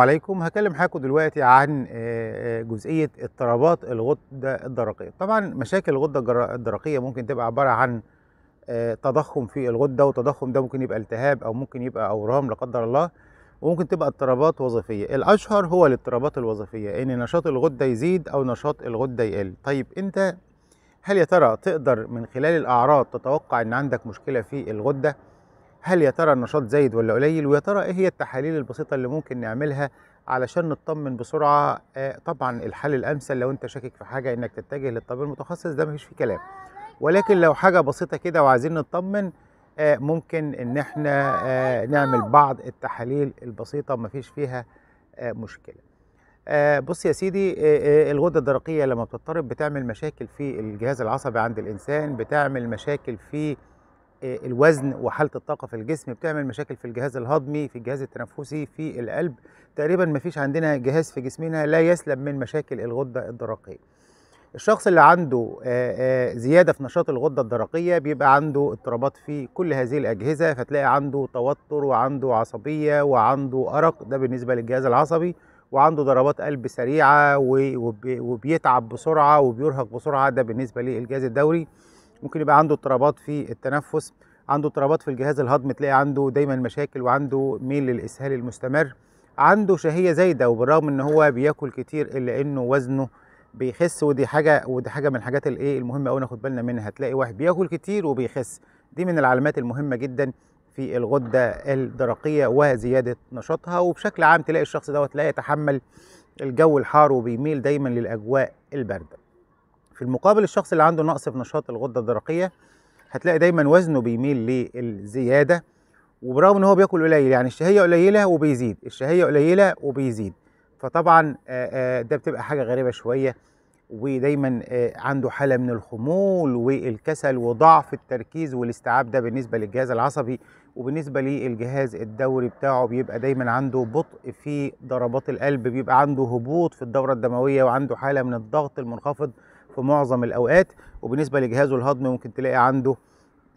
عليكم هكلم حاكم دلوقتي عن آه، آه، جزئيه اضطرابات الغده الدرقيه طبعا مشاكل الغده الدرقيه ممكن تبقى عباره عن آه، تضخم في الغده وتضخم ده ممكن يبقى التهاب او ممكن يبقى اورام لا قدر الله وممكن تبقى اضطرابات وظيفيه الاشهر هو الاضطرابات الوظيفيه ان نشاط الغده يزيد او نشاط الغده يقل طيب انت هل يا ترى تقدر من خلال الاعراض تتوقع ان عندك مشكله في الغده هل يا ترى النشاط زايد ولا قليل ويا ترى ايه هي التحاليل البسيطه اللي ممكن نعملها علشان نطمن بسرعه آه طبعا الحل الامثل لو انت شاكك في حاجه انك تتجه للطبيب المتخصص ده مفيش فيه كلام ولكن لو حاجه بسيطه كده وعايزين نطمن آه ممكن ان احنا آه نعمل بعض التحاليل البسيطه مفيش فيها آه مشكله آه بص يا سيدي آه آه الغدة الدرقية لما بتضطرب بتعمل مشاكل في الجهاز العصبي عند الإنسان بتعمل مشاكل في الوزن وحاله الطاقه في الجسم بتعمل مشاكل في الجهاز الهضمي في الجهاز التنفسي في القلب تقريبا ما فيش عندنا جهاز في جسمنا لا يسلم من مشاكل الغده الدرقيه الشخص اللي عنده زياده في نشاط الغده الدرقيه بيبقى عنده اضطرابات في كل هذه الاجهزه فتلاقي عنده توتر وعنده عصبيه وعنده ارق ده بالنسبه للجهاز العصبي وعنده ضربات قلب سريعه وبيتعب بسرعه وبيرهق بسرعه ده بالنسبه للجهاز الدوري ممكن يبقى عنده اضطرابات في التنفس عنده اضطرابات في الجهاز الهضمي تلاقي عنده دايما مشاكل وعنده ميل للاسهال المستمر عنده شهيه زايده وبالرغم ان هو بياكل كتير الا انه وزنه بيخس ودي حاجه ودي حاجه من الحاجات الايه المهمه قوي ناخد بالنا منها تلاقي واحد بياكل كتير وبيخس دي من العلامات المهمه جدا في الغده الدرقيه وزياده نشاطها وبشكل عام تلاقي الشخص دوت لا يتحمل الجو الحار وبيميل دايما للاجواء البارده في المقابل الشخص اللي عنده نقص في نشاط الغده الدرقيه هتلاقي دايما وزنه بيميل للزياده وبرغم ان هو بياكل قليل يعني الشهيه قليله وبيزيد الشهيه قليله وبيزيد فطبعا ده بتبقى حاجه غريبه شويه ودايما عنده حاله من الخمول والكسل وضعف التركيز والاستيعاب ده بالنسبه للجهاز العصبي وبالنسبه للجهاز الدوري بتاعه بيبقى دايما عنده بطء في ضربات القلب بيبقى عنده هبوط في الدوره الدمويه وعنده حاله من الضغط المنخفض في معظم الاوقات وبالنسبه لجهازه الهضمي ممكن تلاقي عنده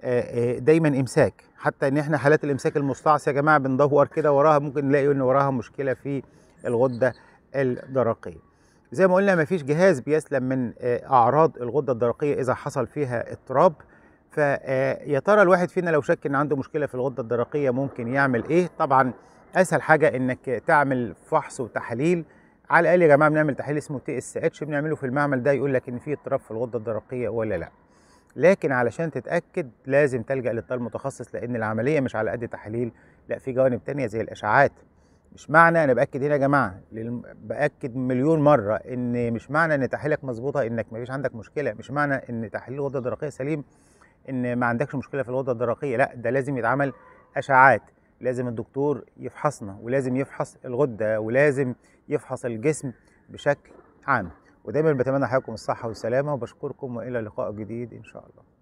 آه، آه، دايما امساك حتى ان احنا حالات الامساك المستعصيه يا جماعه بندور كده وراها ممكن نلاقي ان وراها مشكله في الغده الدرقيه زي ما قلنا مفيش جهاز بيسلم من آه، اعراض الغده الدرقيه اذا حصل فيها اضطراب فيا ترى الواحد فينا لو شك ان عنده مشكله في الغده الدرقيه ممكن يعمل ايه طبعا اسهل حاجه انك تعمل فحص وتحاليل على الاقل يا جماعه بنعمل تحليل اسمه تي اس اتش بنعمله في المعمل ده يقول لك ان في اضطراب في الغده الدرقيه ولا لا لكن علشان تتاكد لازم تلجا للطبيب المتخصص لان العمليه مش على قد تحاليل لا في جوانب تانية زي الاشعاعات مش معنى انا باكد هنا يا جماعه باكد مليون مره ان مش معنى ان تحليلك مظبوطه انك ما فيش عندك مشكله مش معنى ان تحليل الغده الدرقيه سليم ان ما عندكش مشكله في الغده الدرقيه لا ده لازم يتعمل اشعاعات لازم الدكتور يفحصنا ولازم يفحص الغده ولازم يفحص الجسم بشكل عام ودايما بتمنى حياتكم الصحه والسلامه وبشكركم والى لقاء جديد ان شاء الله